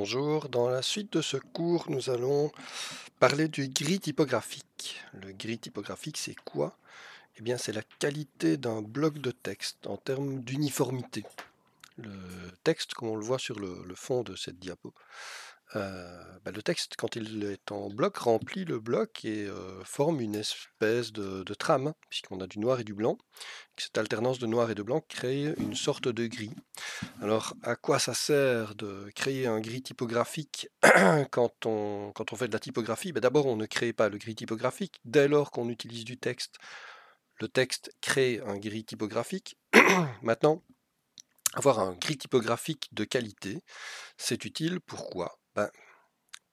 Bonjour, dans la suite de ce cours, nous allons parler du gris typographique. Le gris typographique, c'est quoi Eh bien, c'est la qualité d'un bloc de texte en termes d'uniformité. Le texte, comme on le voit sur le, le fond de cette diapo, euh, bah, le texte, quand il est en bloc, remplit le bloc et euh, forme une espèce de, trame, puisqu'on a du noir et du blanc. Cette alternance de noir et de blanc crée une sorte de gris. Alors, à quoi ça sert de créer un gris typographique quand on, fait de la typographie bah, D'abord, on ne crée pas le gris typographique. Dès lors qu'on utilise du texte, le texte crée un gris typographique. Maintenant, avoir un gris typographique de qualité, c'est utile. Pourquoi bah,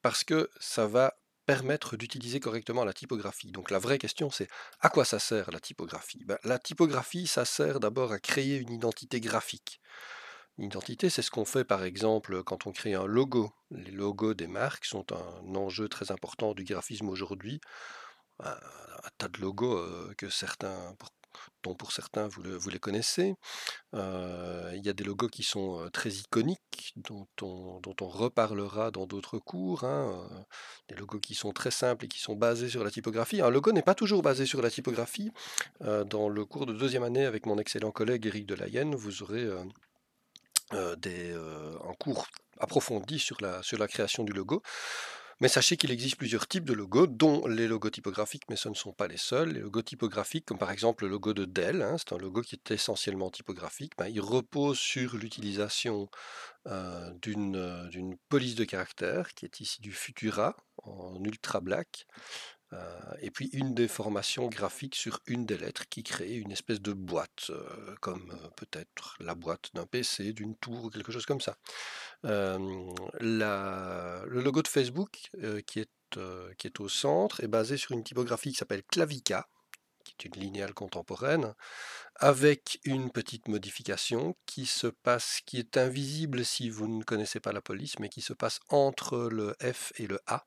parce que ça va permettre d'utiliser correctement la typographie. Donc la vraie question c'est à quoi ça sert la typographie bah, La typographie, ça sert d'abord à créer une identité graphique. Une identité, c'est ce qu'on fait par exemple quand on crée un logo. Les logos des marques sont un enjeu très important du graphisme aujourd'hui. Bah, un, tas de logos euh, que certains, dont pour certains vous, les connaissez. Euh, il y a des logos qui sont très iconiques, dont on, reparlera dans d'autres cours. Hein, des logos qui sont très simples et qui sont basés sur la typographie. Un logo n'est pas toujours basé sur la typographie. dans le cours de deuxième année avec mon excellent collègue Eric Delayenne, vous aurez des, un cours approfondi sur sur la création du logo. Mais sachez qu'il existe plusieurs types de logos, dont les logos typographiques, mais ce ne sont pas les seuls. Les logos typographiques, comme par exemple le logo de Dell, hein, c'est un logo qui est essentiellement typographique, ben, il repose sur l'utilisation euh, euh, d'une police de caractère qui est ici du Futura en ultra black euh, et puis une déformation graphique sur une des lettres qui crée une espèce de boîte, euh, comme euh, peut-être la boîte d'un PC, d'une tour, quelque chose comme ça. le logo de Facebook, qui, est, qui est au centre, est basé sur une typographie qui s'appelle Clavica, qui est une linéale contemporaine, avec une petite modification qui se passe, qui est invisible si vous ne connaissez pas la police, mais qui se passe entre le F et le A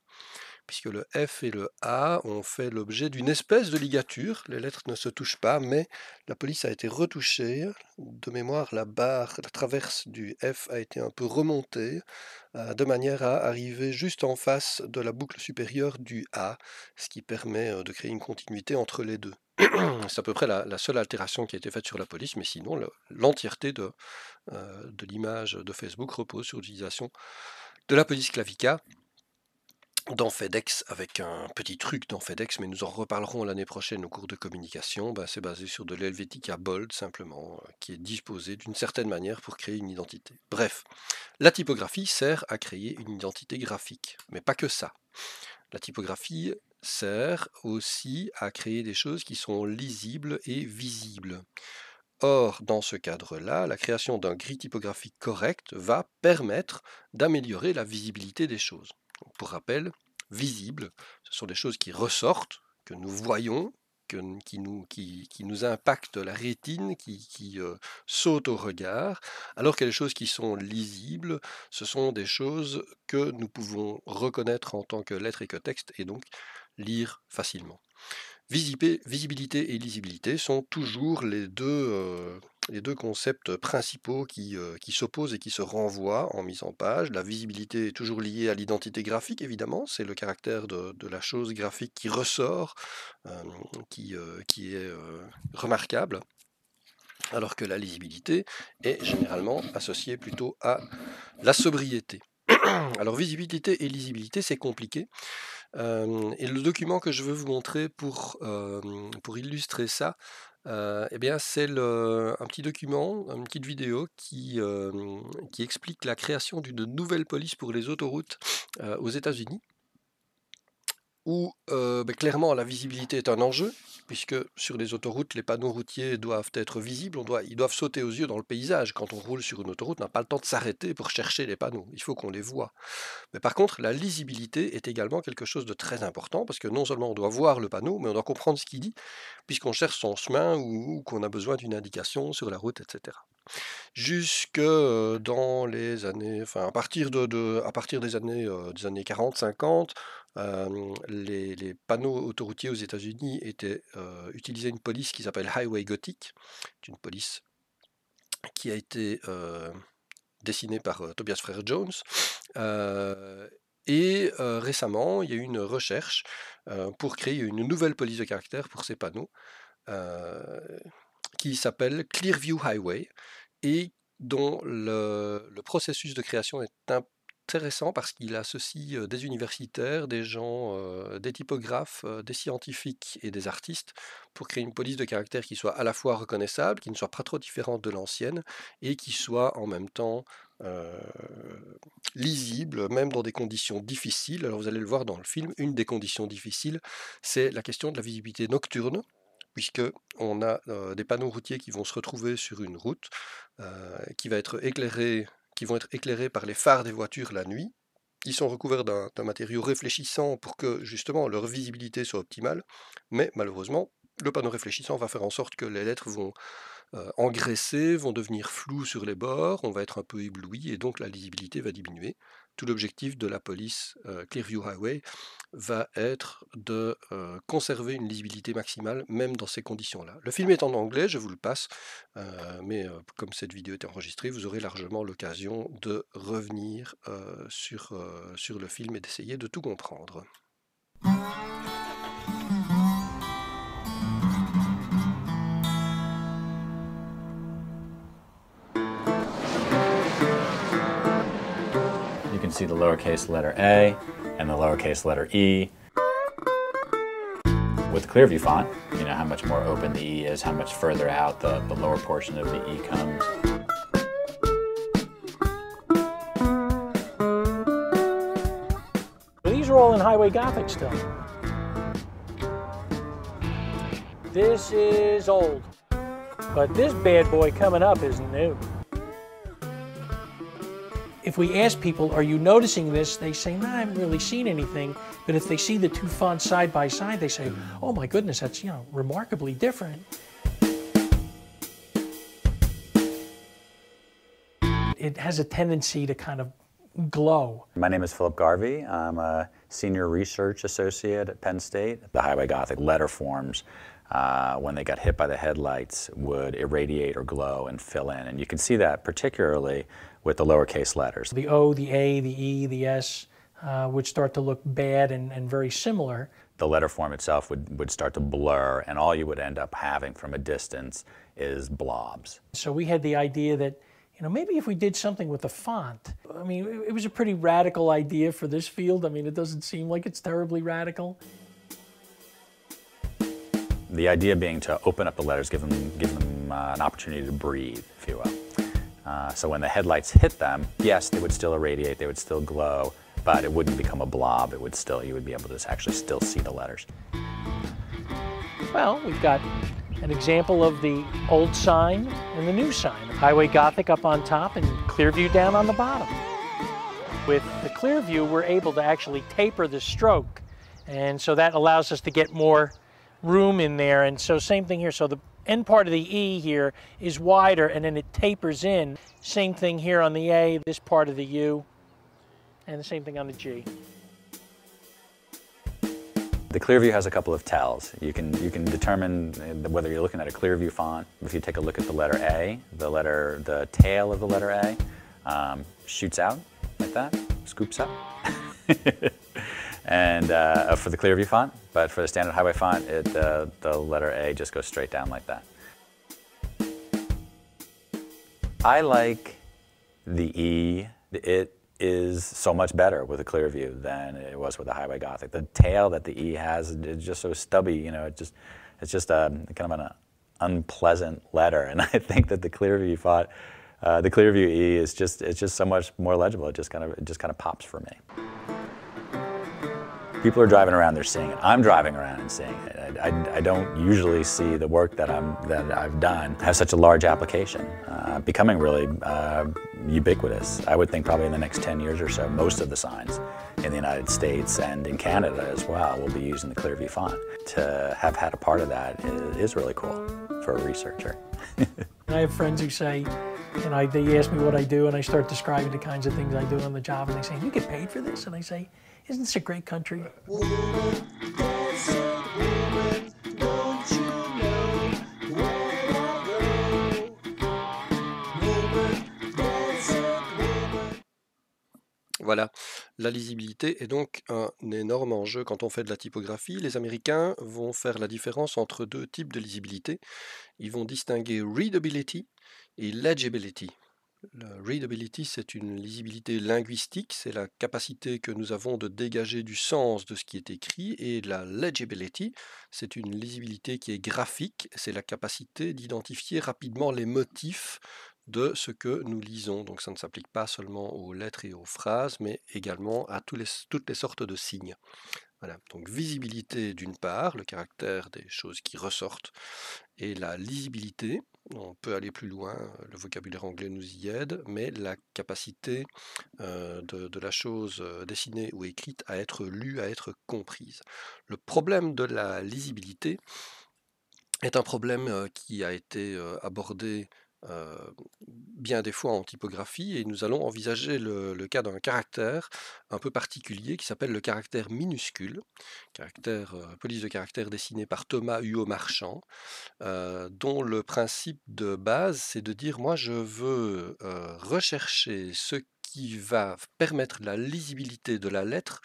puisque le F et le A ont fait l'objet d'une espèce de ligature. Les lettres ne se touchent pas, mais la police a été retouchée. De mémoire, la barre, la traverse du F a été un peu remontée, euh, de manière à arriver juste en face de la boucle supérieure du A, ce qui permet euh, de créer une continuité entre les deux. C'est à peu près la, seule altération qui a été faite sur la police, mais sinon l'entièreté de, euh, de l'image de Facebook repose sur l'utilisation de la police clavica dans FedEx avec un petit truc dans FedEx, mais nous en reparlerons l'année prochaine au cours de communication. Bah, c'est basé sur de l'Helvetica Bold simplement, euh, qui est disposé d'une certaine manière pour créer une identité. Bref, la typographie sert à créer une identité graphique, mais pas que ça. La typographie sert aussi à créer des choses qui sont lisibles et visibles. Or, dans ce cadre-là, la création d'un gris typographique correct va permettre d'améliorer la visibilité des choses. Pour rappel, visibles, ce sont des choses qui ressortent, que nous voyons, que, qui, nous, qui, qui, nous impactent la rétine, qui, qui euh, sautent au regard, alors que les choses qui sont lisibles, ce sont des choses que nous pouvons reconnaître en tant que lettre et que texte, et donc lire facilement. Visibilité et lisibilité sont toujours les deux... Euh, les deux concepts principaux euh, qui, s'opposent et qui se renvoient en mise en page. La visibilité est toujours liée à l'identité graphique, évidemment, c'est le caractère de, la chose graphique qui ressort, euh, euh, qui, est remarquable, alors que la lisibilité est généralement associée plutôt à la sobriété. Alors visibilité et lisibilité, c'est compliqué. et le document que je veux vous montrer pour, pour illustrer ça euh, eh bien, c'est un petit document, une petite vidéo euh, qui, explique la création d'une nouvelle police pour les autoroutes euh, aux États-Unis, où ben, clairement la visibilité est un enjeu, puisque sur les autoroutes, les panneaux routiers doivent être visibles, ils doivent sauter aux yeux dans le paysage. Quand on roule sur une autoroute, on n'a pas le temps de s'arrêter pour chercher les panneaux, il faut qu'on les voit. Mais par contre, la lisibilité est également quelque chose de très important, parce que non seulement on doit voir le panneau, mais on doit comprendre ce qu'il dit, puisqu'on cherche son chemin ou qu'on a besoin d'une indication sur la route, etc jusque dans les années, enfin à partir, de, à partir des années, des années 40-50, les, panneaux autoroutiers aux États-Unis étaient utilisaient une police qui s'appelle Highway Gothic, une police qui a été dessinée par Tobias Frere Jones. Et récemment, il y a eu une recherche pour créer une nouvelle police de caractère pour ces panneaux. Euh, qui s'appelle Clearview Highway et dont le, processus de création est intéressant parce qu'il associe des universitaires, des gens, des typographes, des scientifiques et des artistes pour créer une police de caractère qui soit à la fois reconnaissable, qui ne soit pas trop différente de l'ancienne et qui soit en même temps lisible, même dans des conditions difficiles. Alors vous allez le voir dans le film, une des conditions difficiles, c'est la question de la visibilité nocturne puisque on a des panneaux routiers qui vont se retrouver sur une route qui va être qui vont être éclairés par les phares des voitures la nuit. Ils sont recouverts d'un matériau réfléchissant pour que justement leur visibilité soit optimale, mais malheureusement, le panneau réfléchissant va faire en sorte que les lettres vont engraisser, vont devenir floues sur les bords, on va être un peu ébloui et donc la lisibilité va diminuer tout l'objectif de la police euh, Clearview Highway va être de euh, conserver une lisibilité maximale, même dans ces conditions-là. Le film est en anglais, je vous le passe, euh, mais comme cette vidéo est enregistrée, vous aurez largement l'occasion de revenir sur, sur le film et d'essayer de tout comprendre. can see the lowercase letter a and the lowercase letter e. With Clearview font, you know how much more open the e is, how much further out the, the lower portion of the e comes. These are all in Highway Gothic still. This is old, but this bad boy coming up is new if we ask people, are you noticing this? They say, no, I haven't really seen anything. But if they see the two fonts side by side, they say, oh my goodness, that's, you know, remarkably different. It has a tendency to kind of glow. My name is Philip Garvey. I'm a senior research associate at Penn State. The Highway Gothic letter forms uh, when they got hit by the headlights would irradiate or glow and fill in. And you can see that particularly with the lowercase letters. The O, the A, the E, the S uh, would start to look bad and, and very similar. The letter form itself would, would start to blur, and all you would end up having from a distance is blobs. So we had the idea that you know, maybe if we did something with the font. I mean, it was a pretty radical idea for this field. I mean, it doesn't seem like it's terribly radical. The idea being to open up the letters, give them, give them uh, an opportunity to breathe, if you will. Uh, so when the headlights hit them, yes, they would still irradiate, they would still glow, but it wouldn't become a blob. It would still, you would be able to actually still see the letters. Well, we've got an example of the old sign and the new sign. Highway Gothic up on top and Clearview down on the bottom. With the Clearview, we're able to actually taper the stroke. And so that allows us to get more room in there. And so same thing here. So the end part of the E here is wider and then it tapers in. Same thing here on the A, this part of the U, and the same thing on the G. The Clearview has a couple of tells. You can, you can determine uh, whether you're looking at a Clearview font. If you take a look at the letter A, the letter, the tail of the letter A um, shoots out like that, scoops up. and uh, for the Clearview font, but for the standard highway font, it, uh, the letter A just goes straight down like that. I like the E. It is so much better with a clear view than it was with the Highway Gothic. The tail that the E has is just so stubby, you know, it just, it's just a, um, kind of an unpleasant letter. And I think that the clear view font, uh, the clear view E is just, it's just so much more legible. It just kind of, it just kind of pops for me. People are driving around, they're seeing it. I'm driving around and seeing it. I, I, I don't usually see the work that, I'm, that I've done have such a large application, uh, becoming really uh, ubiquitous. I would think probably in the next 10 years or so, most of the signs in the United States and in Canada as well will be using the Clearview font. To have had a part of that is really cool for a researcher. I have friends who say, Et you know, they ask me what I do, and I start describing the kinds of things I do on the job, and they say, "You get paid for this?" And I say, "Isn't this un grand pays Voilà, la lisibilité est donc un énorme enjeu quand on fait de la typographie. Les Américains vont faire la différence entre deux types de lisibilité. Ils vont distinguer readability, et legibility. La readability, c'est une lisibilité linguistique, c'est la capacité que nous avons de dégager du sens de ce qui est écrit, et la legibility, c'est une lisibilité qui est graphique, c'est la capacité d'identifier rapidement les motifs de ce que nous lisons. Donc ça ne s'applique pas seulement aux lettres et aux phrases, mais également à toutes les sortes de signes. Donc visibilité d'une part, le caractère des choses qui ressortent, et la lisibilité, on peut aller plus loin, le vocabulaire anglais nous y aide, mais la capacité euh, de, la chose euh, dessinée ou écrite à être lue, à être comprise. Le problème de la lisibilité est un problème euh, qui a été abordé euh, bien des fois en typographie, et nous allons envisager le, cas d'un caractère un peu particulier qui s'appelle le caractère minuscule, caractère, euh, police de caractère dessinée par Thomas Huot Marchand, euh, dont le principe de base c'est de dire moi je veux rechercher ce qui va permettre la lisibilité de la lettre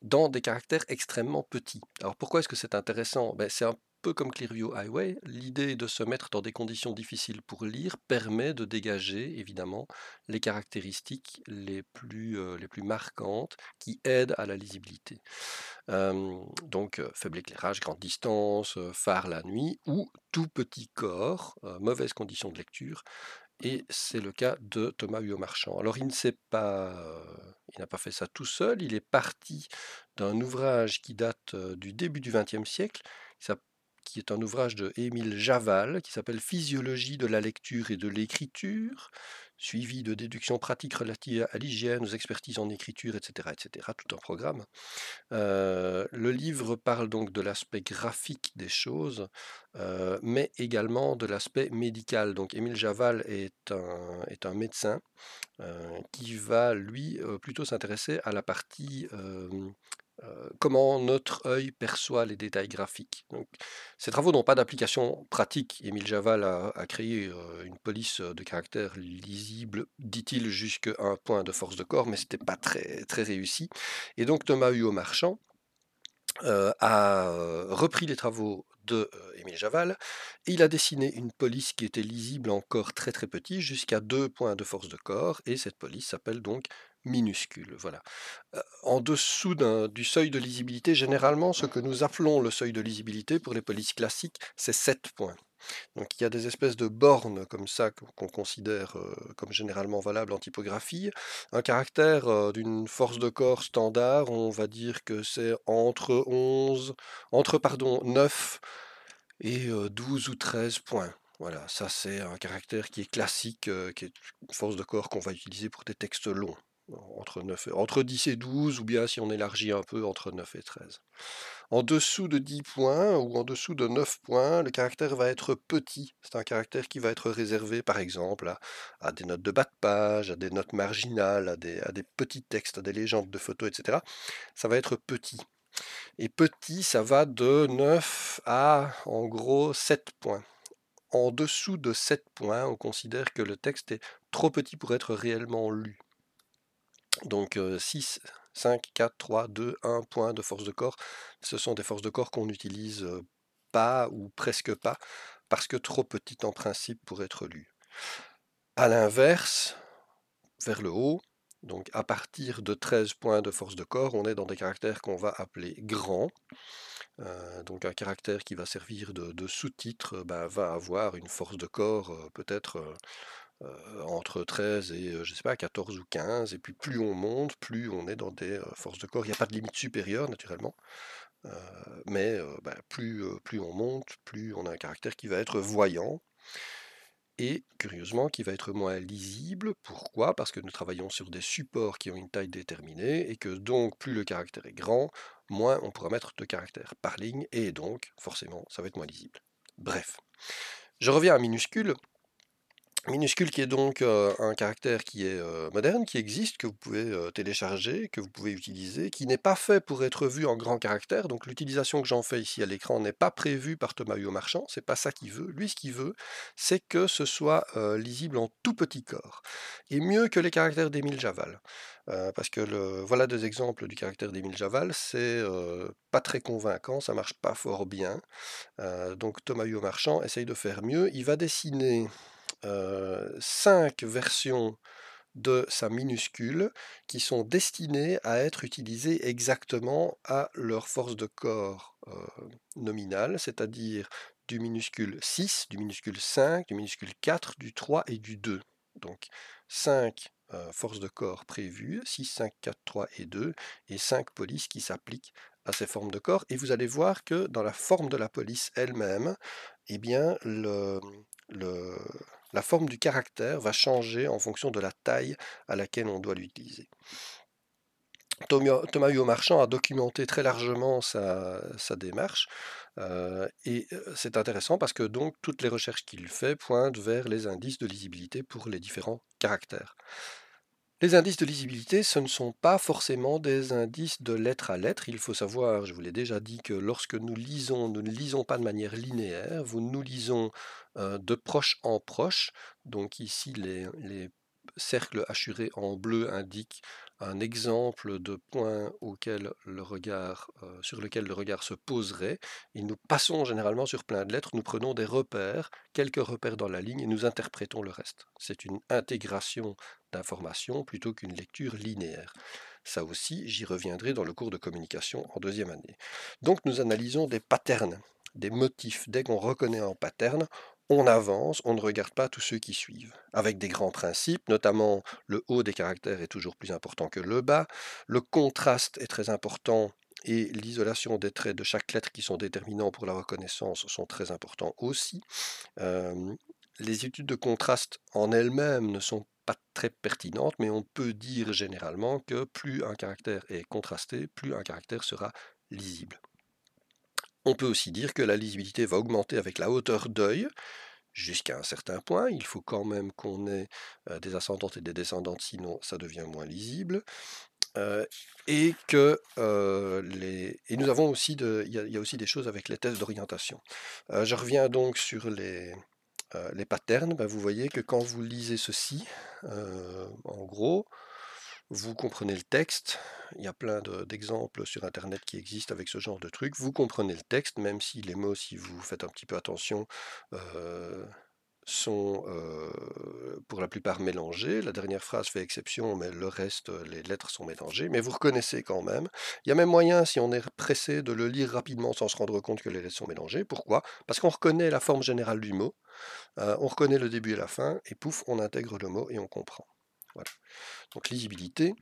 dans des caractères extrêmement petits. Alors pourquoi est-ce que c'est intéressant ben, C'est un peu comme Clearview Highway, l'idée de se mettre dans des conditions difficiles pour lire permet de dégager évidemment les caractéristiques les plus, euh, les plus marquantes qui aident à la lisibilité. donc euh, faible éclairage, grande distance, euh, phare la nuit ou tout petit corps, mauvaise condition de lecture. Et c'est le cas de Thomas Huot Marchand. Alors il ne sait pas, il n'a pas fait ça tout seul. Il est parti d'un ouvrage qui date du début du XXe siècle, qui s'appelle qui est un ouvrage de Émile Javal, qui s'appelle Physiologie de la lecture et de l'écriture, suivi de déductions pratiques relatives à l'hygiène, aux expertises en écriture, etc., tout un programme. Euh, le livre parle donc de l'aspect graphique des choses, euh, mais également de l'aspect médical. Donc Émile Javal est un, est un médecin euh, qui va, lui, plutôt s'intéresser à la partie euh, comment notre œil perçoit les détails graphiques. ces travaux n'ont pas d'application pratique. Émile Javal a, créé euh, une police euh, de caractère lisible, dit-il, jusqu'à un point de force de corps, mais ce n'était pas très, très réussi. Et donc Thomas Huot Marchand a repris les travaux de Émile Javal et il a dessiné une police qui était lisible encore très très petit, jusqu'à deux points de force de corps, et cette police s'appelle donc minuscule. Voilà. Euh, en dessous du seuil de lisibilité, généralement, ce que nous appelons le seuil de lisibilité pour les polices classiques, c'est 7 points. Donc il y a des espèces de bornes comme ça qu'on considère euh, comme généralement valables en typographie. Un caractère euh, d'une force de corps standard, on va dire que c'est entre 11, entre pardon, 9 et 12 ou 13 points. Voilà, ça c'est un caractère qui est classique, qui est une force de corps qu'on va utiliser pour des textes longs entre, 9, entre 10 et 12, ou bien si on élargit un peu, entre 9 et 13. En dessous de 10 points ou en dessous de 9 points, le caractère va être petit. C'est un caractère qui va être réservé, par exemple, à, des notes de bas de page, à des notes marginales, à des, à des petits textes, à des légendes de photos, etc. Ça va être petit. Et petit, ça va de 9 à, en gros, 7 points. En dessous de 7 points, on considère que le texte est trop petit pour être réellement lu. Donc 6, 5, 4, 3, 2, 1 point de force de corps. Ce sont des forces de corps qu'on n'utilise pas ou presque pas parce que trop petites en principe pour être lues. A l'inverse, vers le haut, donc à partir de 13 points de force de corps, on est dans des caractères qu'on va appeler grands. donc un caractère qui va servir de, sous-titre bah, va avoir une force de corps peut-être euh, entre 13 et euh, je sais pas 14 ou 15 et puis plus on monte plus on est dans des euh, forces de corps il n'y a pas de limite supérieure naturellement mais bah, plus, plus on monte plus on a un caractère qui va être voyant et curieusement qui va être moins lisible pourquoi parce que nous travaillons sur des supports qui ont une taille déterminée et que donc plus le caractère est grand moins on pourra mettre de caractère par ligne et donc forcément ça va être moins lisible bref je reviens à minuscule Minuscule qui est donc un caractère qui est moderne, qui existe, que vous pouvez télécharger, que vous pouvez utiliser, qui n'est pas fait pour être vu en grand caractère. Donc l'utilisation que j'en fais ici à l'écran n'est pas prévue par Thomas huyot Marchand, c'est pas ça qu'il veut. Lui, ce qu'il veut, c'est que ce soit lisible en tout petit corps, et mieux que les caractères d'Émile Javal. parce que voilà deux exemples du caractère d'Émile Javal, c'est pas très convaincant, ça marche pas fort bien. donc Thomas huyot Marchand essaye de faire mieux. Il va dessiner euh, cinq versions de sa minuscule qui sont destinées à être utilisées exactement à leur force de corps euh, nominale, c'est-à-dire du minuscule 6, du minuscule 5, du minuscule 4, du 3 et du 2. Donc 5 euh, forces de corps prévues, 6, 5, 4, 3 et 2, et 5 polices qui s'appliquent à ces formes de corps. Et vous allez voir que dans la forme de la police elle-même, eh bien, le, le la forme du caractère va changer en fonction de la taille à laquelle on doit l'utiliser. Thomas Hugo Marchand a documenté très largement sa, démarche euh, et euh, c'est intéressant parce que donc toutes les recherches qu'il fait pointent vers les indices de lisibilité pour les différents caractères. Les indices de lisibilité, ce ne sont pas forcément des indices de lettre à lettre. Il faut savoir, je vous l'ai déjà dit, que lorsque nous lisons, nous ne lisons pas de manière linéaire. Vous nous lisons euh, de proche en proche. Donc ici, les, cercles hachurés en bleu indiquent un exemple de point auquel euh, sur lequel le regard se poserait. Et nous passons généralement sur plein de lettres, nous prenons des repères, quelques repères dans la ligne, et nous interprétons le reste. C'est une intégration d'informations plutôt qu'une lecture linéaire. Ça aussi, j'y reviendrai dans le cours de communication en deuxième année. Donc nous analysons des patterns, des motifs. Dès qu'on reconnaît un pattern, on avance, on ne regarde pas tous ceux qui suivent, avec des grands principes, notamment le haut des caractères est toujours plus important que le bas, le contraste est très important et l'isolation des traits de chaque lettre qui sont déterminants pour la reconnaissance sont très importants aussi. les études de contraste en elles-mêmes ne sont pas très pertinentes, mais on peut dire généralement que plus un caractère est contrasté, plus un caractère sera lisible. On peut aussi dire que la lisibilité va augmenter avec la hauteur d'œil, jusqu'à un certain point. Il faut quand même qu'on ait des ascendantes et des descendantes, sinon ça devient moins lisible. et que nous avons aussi il y, a aussi des choses avec les tests d'orientation. je reviens donc sur les patterns. Bah, vous voyez que quand vous lisez ceci, en gros, vous comprenez le texte, il y a plein d'exemples sur Internet qui existent avec ce genre de truc, vous comprenez le texte, même si les mots, si vous faites un petit peu attention, euh, sont euh, pour la plupart mélangés. La dernière phrase fait exception, mais le reste, les lettres sont mélangées, mais vous reconnaissez quand même. Il y a même moyen, si on est pressé, de le lire rapidement sans se rendre compte que les lettres sont mélangées. Pourquoi Parce qu'on reconnaît la forme générale du mot, euh, on reconnaît le début et la fin, et pouf, on intègre le mot et on comprend. Donc lisibilité,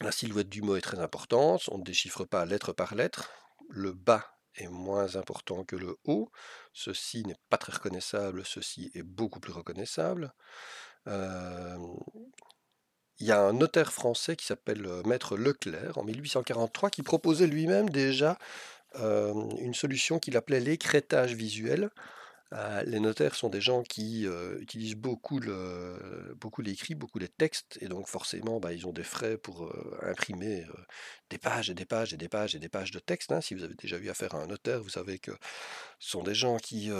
la silhouette du mot est très importante, on ne déchiffre pas lettre par lettre, le bas est moins important que le haut, ceci n'est pas très reconnaissable, ceci est beaucoup plus reconnaissable. Euh, il y a un notaire français qui s'appelle euh, Maître Leclerc en 1843 qui proposait lui-même déjà euh, une solution qu'il appelait l'écrétage visuel, ah, les notaires sont des gens qui euh, utilisent beaucoup, beaucoup l'écrit, beaucoup les textes, et donc forcément, bah, ils ont des frais pour euh, imprimer euh, des pages et des pages et des pages et des pages de texte. Hein. Si vous avez déjà eu affaire à un notaire, vous savez que ce sont des gens qui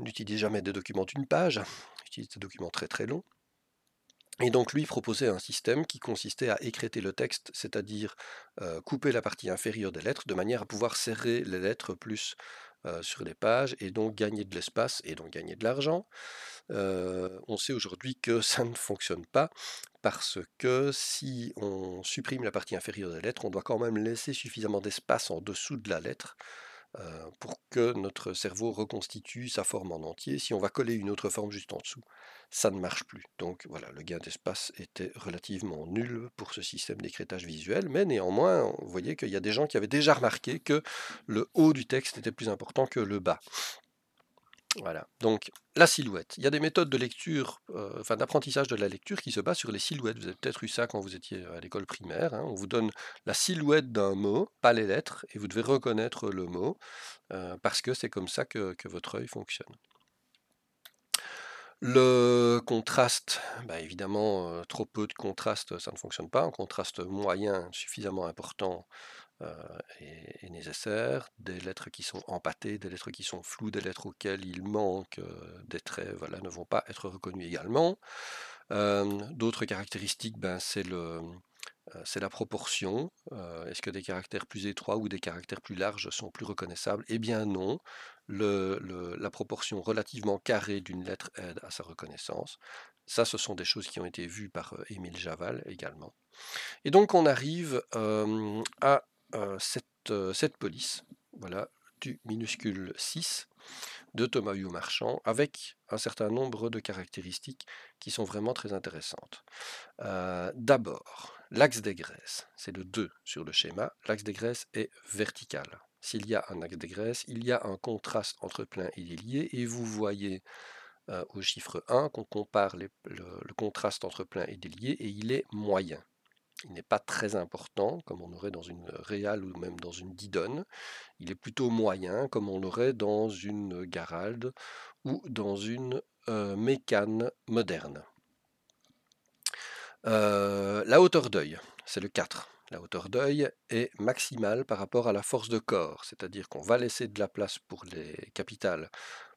n'utilisent jamais des documents d'une page, ils utilisent des documents très très longs. Et donc lui proposait un système qui consistait à écréter le texte, c'est-à-dire couper la partie inférieure des lettres, de manière à pouvoir serrer les lettres plus euh, sur les pages et donc gagner de l'espace et donc gagner de l'argent. Euh, on sait aujourd'hui que ça ne fonctionne pas parce que si on supprime la partie inférieure de la lettre, on doit quand même laisser suffisamment d'espace en dessous de la lettre euh, pour que notre cerveau reconstitue sa forme en entier. Si on va coller une autre forme juste en dessous, ça ne marche plus. Donc voilà, le gain d'espace était relativement nul pour ce système d'écrétage visuel, mais néanmoins, vous voyez qu'il y a des gens qui avaient déjà remarqué que le haut du texte était plus important que le bas. Voilà. Donc, la silhouette. Il y a des méthodes de lecture, euh, enfin d'apprentissage de la lecture qui se basent sur les silhouettes. Vous avez peut-être eu ça quand vous étiez à l'école primaire. Hein. On vous donne la silhouette d'un mot, pas les lettres, et vous devez reconnaître le mot, euh, parce que c'est comme ça que, votre œil fonctionne. Le contraste, bah, évidemment, euh, trop peu de contraste, ça ne fonctionne pas. Un contraste moyen suffisamment important, euh, est, nécessaire, des lettres qui sont empâtées, des lettres qui sont floues, des lettres auxquelles il manque euh, des traits, voilà, ne vont pas être reconnues également. Euh, d'autres caractéristiques, ben, c'est le, c'est la proportion. Est-ce que des caractères plus étroits ou des caractères plus larges sont plus reconnaissables Eh bien non. Le, la proportion relativement carrée d'une lettre aide à sa reconnaissance. Ça, ce sont des choses qui ont été vues par Émile Javal également. Et donc on arrive à euh, euh, cette, police. Voilà, du minuscule 6 de Thomas Hugh Marchand avec un certain nombre de caractéristiques qui sont vraiment très intéressantes. Euh, d'abord, l'axe des graisses, c'est le 2 sur le schéma, l'axe des graisses est vertical. S'il y a un axe des graisses, il y a un contraste entre plein et délié et vous voyez au chiffre 1 qu'on compare le contraste entre plein et délié et il est moyen. Il n'est pas très important, comme on aurait dans une euh, Réal ou même dans une Didone. Il est plutôt moyen, comme on l'aurait dans une euh, Garalde ou dans une euh, Mécane moderne. la hauteur d'œil, c'est le 4. La hauteur d'œil est maximale par rapport à la force de corps, c'est-à-dire qu'on va laisser de la place pour les capitales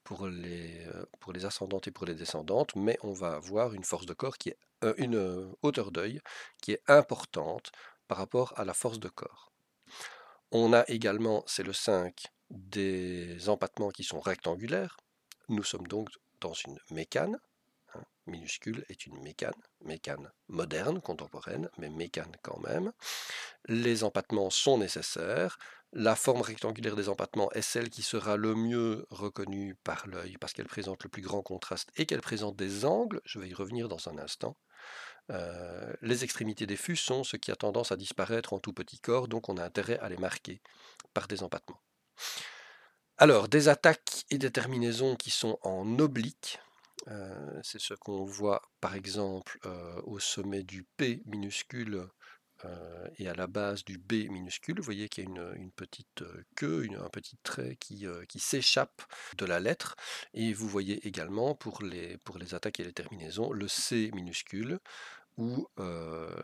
pour les, euh, pour les ascendantes et pour les descendantes, mais on va avoir une force de corps qui est euh, une euh, hauteur d'œil qui est importante par rapport à la force de corps. On a également, c'est le 5, des empattements qui sont rectangulaires. Nous sommes donc dans une mécane. Hein, minuscule est une mécane, mécane moderne, contemporaine, mais mécane quand même. Les empattements sont nécessaires la forme rectangulaire des empattements est celle qui sera le mieux reconnue par l'œil parce qu'elle présente le plus grand contraste et qu'elle présente des angles. Je vais y revenir dans un instant. Euh, les extrémités des fûts sont ce qui a tendance à disparaître en tout petit corps, donc on a intérêt à les marquer par des empattements. Alors, des attaques et des terminaisons qui sont en oblique, euh, c'est ce qu'on voit par exemple euh, au sommet du P minuscule euh, et à la base du B minuscule, vous voyez qu'il y a une, petite euh, queue, un petit trait qui, euh, qui s'échappe de la lettre. Et vous voyez également pour les, pour les attaques et les terminaisons le C minuscule où euh,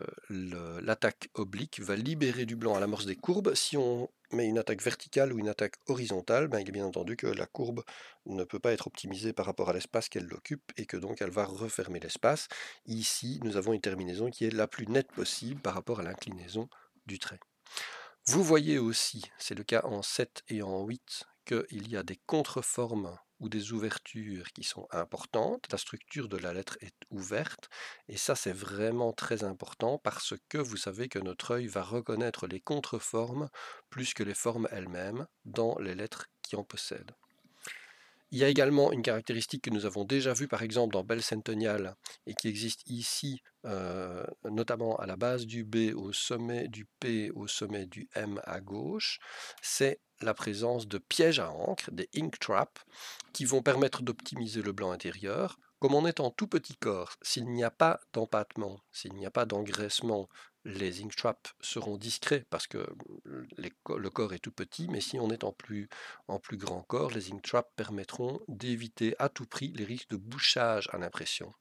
l'attaque oblique va libérer du blanc à l'amorce des courbes. Si on met une attaque verticale ou une attaque horizontale, ben, il est bien entendu que la courbe ne peut pas être optimisée par rapport à l'espace qu'elle occupe et que donc elle va refermer l'espace. Ici, nous avons une terminaison qui est la plus nette possible par rapport à l'inclinaison du trait. Vous voyez aussi, c'est le cas en 7 et en 8, qu'il y a des contreformes ou des ouvertures qui sont importantes. La structure de la lettre est ouverte et ça c'est vraiment très important parce que vous savez que notre œil va reconnaître les contreformes plus que les formes elles-mêmes dans les lettres qui en possèdent. Il y a également une caractéristique que nous avons déjà vue par exemple dans Belle Centennial et qui existe ici, euh, notamment à la base du B, au sommet du P, au sommet du M à gauche, c'est la présence de pièges à encre, des ink traps, qui vont permettre d'optimiser le blanc intérieur. Comme on est en tout petit corps, s'il n'y a pas d'empattement, s'il n'y a pas d'engraissement les ink traps seront discrets parce que le corps est tout petit, mais si on est en plus, grand corps, les ink traps permettront d'éviter à tout prix les risques de bouchage à l'impression.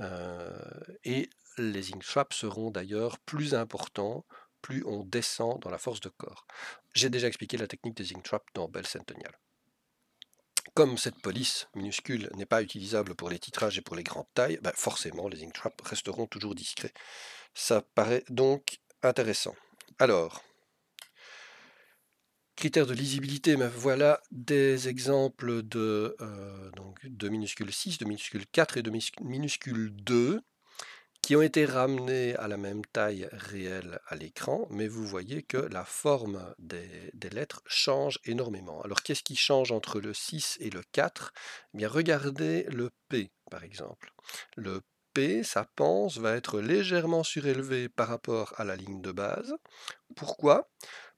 Euh, et les ink traps seront d'ailleurs plus importants plus on descend dans la force de corps. J'ai déjà expliqué la technique des ink traps dans Bell Centennial. Comme cette police minuscule n'est pas utilisable pour les titrages et pour les grandes tailles, ben forcément les ink traps resteront toujours discrets. Ça paraît donc intéressant. Alors, critères de lisibilité, ben voilà des exemples de, euh, donc de minuscule 6, de minuscule 4 et de minuscule 2 qui ont été ramenés à la même taille réelle à l'écran, mais vous voyez que la forme des, lettres change énormément. Alors qu'est-ce qui change entre le 6 et le 4 eh bien regardez le P par exemple. P, sa panse, va être légèrement surélevée par rapport à la ligne de base. Pourquoi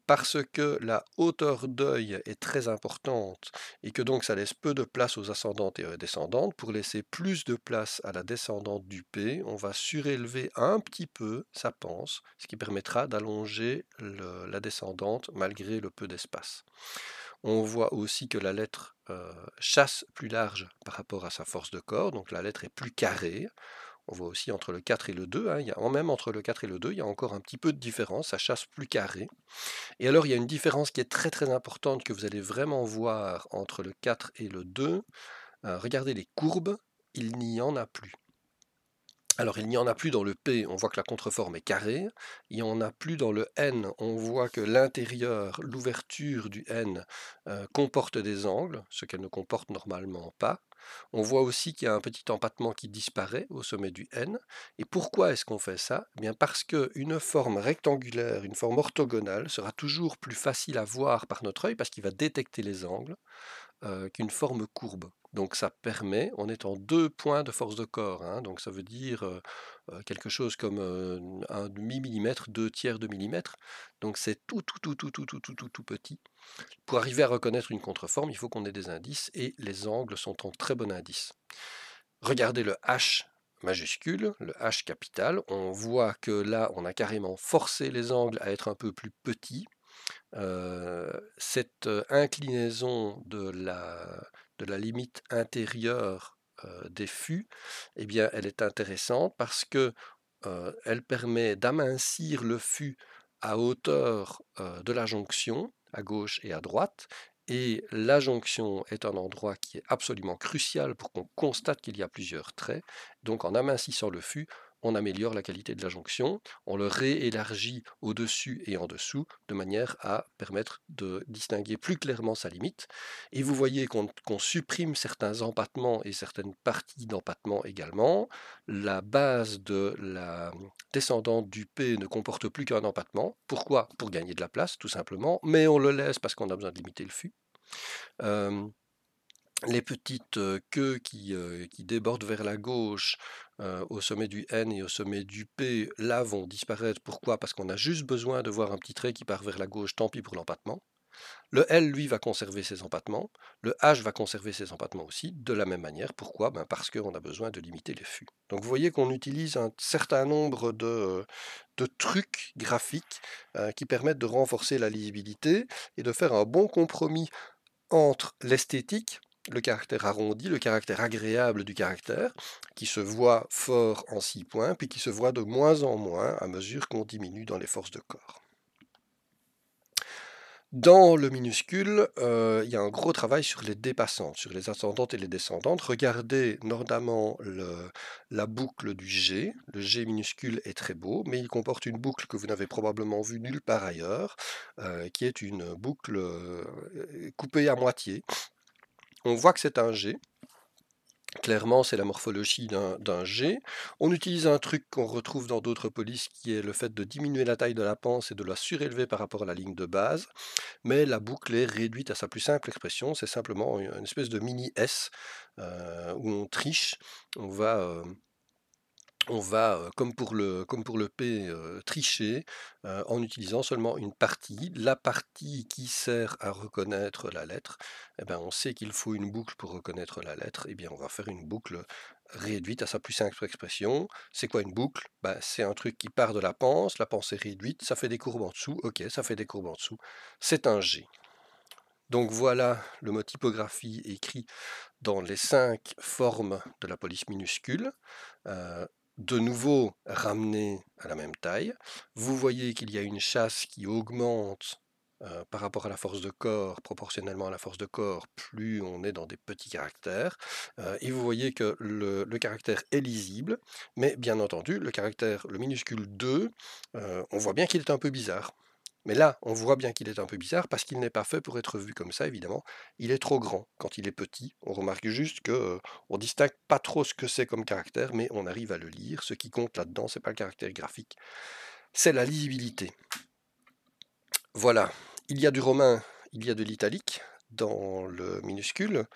parce que la hauteur d'œil est très importante et que donc ça laisse peu de place aux ascendantes et aux descendantes, pour laisser plus de place à la descendante du P, on va surélever un petit peu sa panse, ce qui permettra d'allonger la descendante malgré le peu d'espace. On voit aussi que la lettre euh, chasse plus large par rapport à sa force de corps, donc la lettre est plus carrée. On voit aussi entre le 4 et le 2, hein, il même entre le 4 et le 2, il y a encore un petit peu de différence, ça chasse plus carré. Et alors il y a une différence qui est très très importante que vous allez vraiment voir entre le 4 et le 2. Euh, regardez les courbes, il n'y en a plus. Alors il n'y en a plus dans le P, on voit que la contreforme est carrée. Il n'y en a plus dans le N, on voit que l'intérieur, l'ouverture du N euh, comporte des angles, ce qu'elle ne comporte normalement pas. On voit aussi qu'il y a un petit empattement qui disparaît au sommet du N. Et pourquoi est-ce qu'on fait ça eh Bien Parce qu'une forme rectangulaire, une forme orthogonale sera toujours plus facile à voir par notre œil parce qu'il va détecter les angles. Euh, qu'une forme courbe. Donc ça permet, on est en deux points de force de corps, hein. donc ça veut dire euh, euh, quelque chose comme un demi-millimètre, deux tiers de millimètre, donc c'est tout, tout, tout, tout, tout, tout, tout, tout, tout petit. Pour arriver à reconnaître une contreforme, il faut qu'on ait des indices, et les angles sont en très bon indice. Regardez le H majuscule, le H capital, on voit que là, on a carrément forcé les angles à être un peu plus petits, cette inclinaison de la, limite intérieure des fûts, eh bien, elle est intéressante parce que elle permet d'amincir le fût à hauteur de la jonction, à gauche et à droite, et la jonction est un endroit qui est absolument crucial pour qu'on constate qu'il y a plusieurs traits. Donc en amincissant le fût, on améliore la qualité de la jonction, on le réélargit au-dessus et en dessous, de manière à permettre de distinguer plus clairement sa limite. Et vous voyez qu'on supprime certains empattements et certaines parties d'empattements également. La base de la descendante du P ne comporte plus qu'un empattement. Pourquoi Pour gagner de la place, tout simplement, mais on le laisse parce qu'on a besoin de limiter le fût. Euh, les petites euh, queues euh, qui, débordent vers la gauche euh, au sommet du N et au sommet du P, là vont disparaître. Pourquoi Parce qu'on a juste besoin de voir un petit trait qui part vers la gauche, tant pis pour l'empattement. Le L, lui, va conserver ses empattements. Le H va conserver ses empattements aussi, de la même manière. Pourquoi ben Parce qu'on a besoin de limiter les fûts. Donc vous voyez qu'on utilise un certain nombre de, euh, trucs graphiques euh, qui permettent de renforcer la lisibilité et de faire un bon compromis entre l'esthétique le caractère arrondi, le caractère agréable du caractère, qui se voit fort en six points, puis qui se voit de moins en moins à mesure qu'on diminue dans les forces de corps. Dans le minuscule, euh, il y a un gros travail sur les dépassantes, sur les ascendantes et les descendantes. Regardez notamment la boucle du G. Le G minuscule est très beau, mais il comporte une boucle que vous n'avez probablement vue nulle part ailleurs, euh, qui est une boucle euh, coupée à moitié, on voit que c'est un G. Clairement, c'est la morphologie d'un G. On utilise un truc qu'on retrouve dans d'autres polices qui est le fait de diminuer la taille de la panse et de la surélever par rapport à la ligne de base. Mais la boucle est réduite à sa plus simple expression. C'est simplement une espèce de mini S euh, où on triche. On va. Euh, on va, comme pour le, comme pour le P, tricher en utilisant seulement une partie. La partie qui sert à reconnaître la lettre, eh ben, on sait qu'il faut une boucle pour reconnaître la lettre. Et eh bien, on va faire une boucle réduite à sa plus simple expression. C'est quoi une boucle bah, C'est un truc qui part de la panse, la panse est réduite, ça fait des courbes en dessous, ok, ça fait des courbes en dessous. C'est un G. Donc voilà le mot typographie écrit dans les cinq formes de la police minuscule de nouveau ramené à la même taille. Vous voyez qu'il y a une chasse qui augmente euh, par rapport à la force de corps, proportionnellement à la force de corps, plus on est dans des petits caractères. Euh, et vous voyez que le, caractère est lisible, mais bien entendu, le caractère, le minuscule 2, euh, on voit bien qu'il est un peu bizarre. Mais là, on voit bien qu'il est un peu bizarre parce qu'il n'est pas fait pour être vu comme ça, évidemment. Il est trop grand. Quand il est petit, on remarque juste que euh, on distingue pas trop ce que c'est comme caractère, mais on arrive à le lire. Ce qui compte là-dedans, c'est pas le caractère graphique, c'est la lisibilité. Voilà. Il y a du romain, il y a de l'italique dans le minuscule.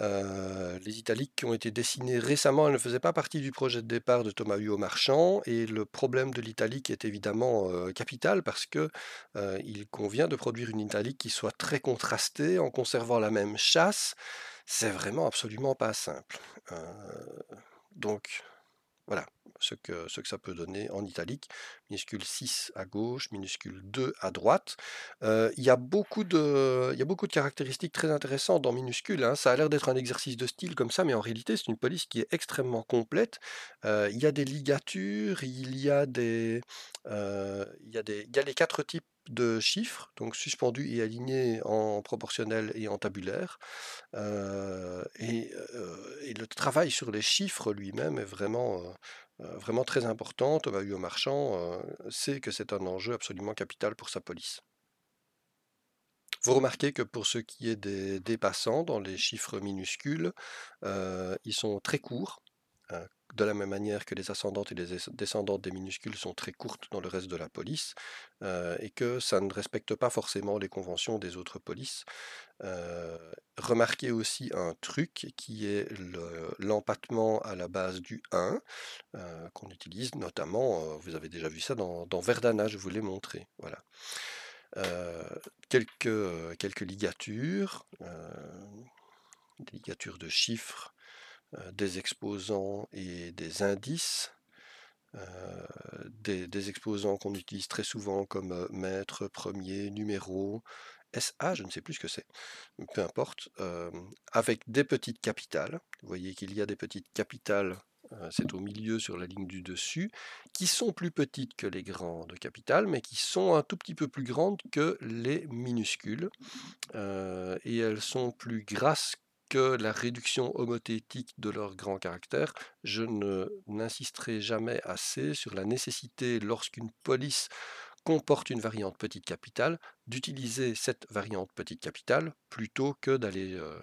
Euh, les italiques qui ont été dessinés récemment, ne faisaient pas partie du projet de départ de Thomas Huot Marchand. Et le problème de l'italique est évidemment euh, capital parce que euh, il convient de produire une italique qui soit très contrastée en conservant la même chasse. C'est vraiment absolument pas simple. donc voilà ce que, ce que ça peut donner en italique. Minuscule 6 à gauche, minuscule 2 à droite. Euh, il, y a beaucoup de, y beaucoup de caractéristiques très intéressantes dans minuscule. Hein. Ça a l'air d'être un exercice de style comme ça, mais en réalité, c'est une police qui est extrêmement complète. Euh, il y a des ligatures, il y a des, euh, y les quatre types de chiffres, donc suspendus et alignés en proportionnel et en tabulaire. et, le travail sur les chiffres lui-même est vraiment, euh, vraiment très importante Thomas Marchand euh, sait que c'est un enjeu absolument capital pour sa police. Vous remarquez que pour ce qui est des dépassants, dans les chiffres minuscules, euh, ils sont très courts. Euh, de la même manière que les ascendantes et les descendantes des minuscules sont très courtes dans le reste de la police, euh, et que ça ne respecte pas forcément les conventions des autres polices. Euh, remarquez aussi un truc qui est l'empattement à la base du 1, qu'on utilise notamment, vous avez déjà vu ça dans, Verdana, je vous l'ai montré. Voilà. quelques, quelques ligatures, des ligatures de chiffres euh, des exposants et des indices, euh, des, exposants qu'on utilise très souvent comme euh, maître, premier, numéro, SA, je ne sais plus ce que c'est, peu importe, avec des petites capitales. Vous voyez qu'il y a des petites capitales, c'est au milieu sur la ligne du dessus, qui sont plus petites que les grandes capitales, mais qui sont un tout petit peu plus grandes que les minuscules. et elles sont plus grasses que la réduction homothétique de leur grand caractère, je ne n'insisterai jamais assez sur la nécessité, lorsqu'une police comporte une variante petite capitale, d'utiliser cette variante petite capitale plutôt que d'aller euh,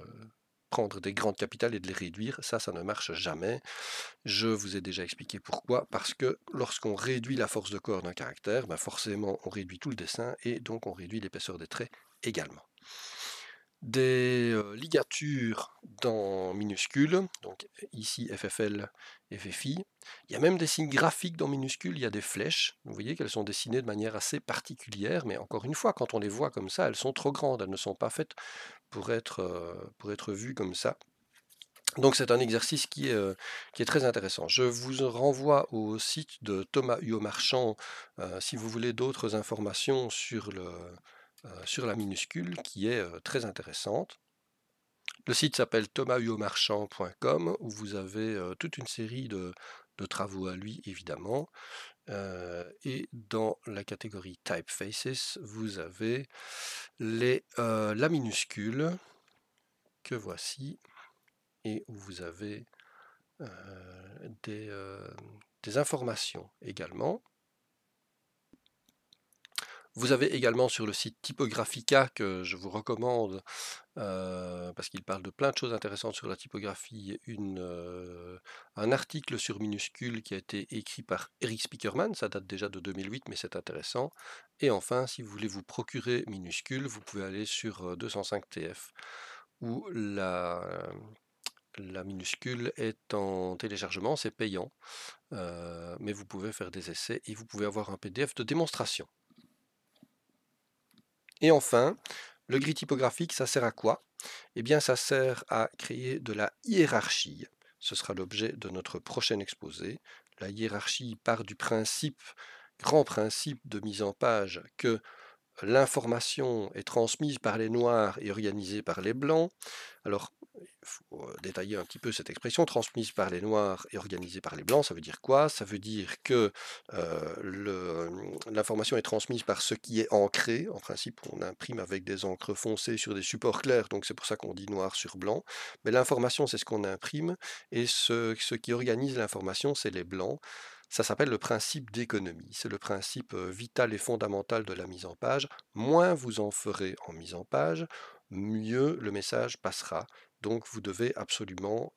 prendre des grandes capitales et de les réduire. Ça, ça ne marche jamais. Je vous ai déjà expliqué pourquoi. Parce que lorsqu'on réduit la force de corps d'un caractère, ben, forcément on réduit tout le dessin et donc on réduit l'épaisseur des traits également des ligatures dans minuscules, donc ici FFL, FFI. Il y a même des signes graphiques dans minuscules, il y a des flèches. Vous voyez qu'elles sont dessinées de manière assez particulière, mais encore une fois, quand on les voit comme ça, elles sont trop grandes, elles ne sont pas faites pour être, pour être vues comme ça. Donc c'est un exercice qui est, qui est, très intéressant. Je vous renvoie au site de Thomas Huot Marchand euh, si vous voulez d'autres informations sur le, euh, sur la minuscule qui est euh, très intéressante. Le site s'appelle thomahuomarchand.com où vous avez euh, toute une série de, travaux à lui évidemment. et dans la catégorie Typefaces, vous avez les, la minuscule que voici et où vous avez des informations également. Vous avez également sur le site Typographica, que je vous recommande, euh, parce qu'il parle de plein de choses intéressantes sur la typographie, euh, un article sur minuscule qui a été écrit par Eric Speakerman, ça date déjà de 2008, mais c'est intéressant. Et enfin, si vous voulez vous procurer minuscule, vous pouvez aller sur 205TF, euh, où la, minuscule est en téléchargement, c'est payant, mais vous pouvez faire des essais et vous pouvez avoir un PDF de démonstration. Et enfin, le gris typographique, ça sert à quoi Eh bien, ça sert à créer de la hiérarchie. Ce sera l'objet de notre prochain exposé. La hiérarchie part du principe, grand principe de mise en page, que l'information est transmise par les noirs et organisée par les blancs. Alors, il faut euh, détailler un petit peu cette expression, transmise par les Noirs et organisée par les Blancs, ça veut dire quoi Ça veut dire que euh, l'information est transmise par ce qui est ancré. En principe, on imprime avec des encres foncées sur des supports clairs, donc c'est pour ça qu'on dit noir sur blanc. Mais l'information, c'est ce qu'on imprime, et ce qui organise l'information, c'est les Blancs. Ça s'appelle le principe d'économie. C'est le principe euh, vital et fondamental de la mise en page. Moins vous en ferez en mise en page, mieux le message passera donc vous devez absolument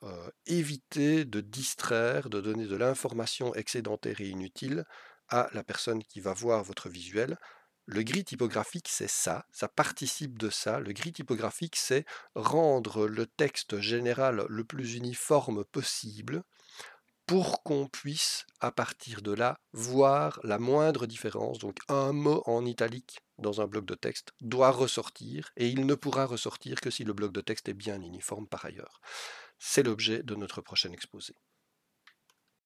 éviter de distraire, de donner de l'information excédentaire et inutile à la personne qui va voir votre visuel. Le gris typographique, c'est ça, ça participe de ça. Le gris typographique, c'est rendre le texte général le plus uniforme possible pour qu'on puisse, à partir de là, voir la moindre différence. Donc un mot en italique dans un bloc de texte doit ressortir, et il ne pourra ressortir que si le bloc de texte est bien uniforme par ailleurs. C'est l'objet de notre prochain exposé.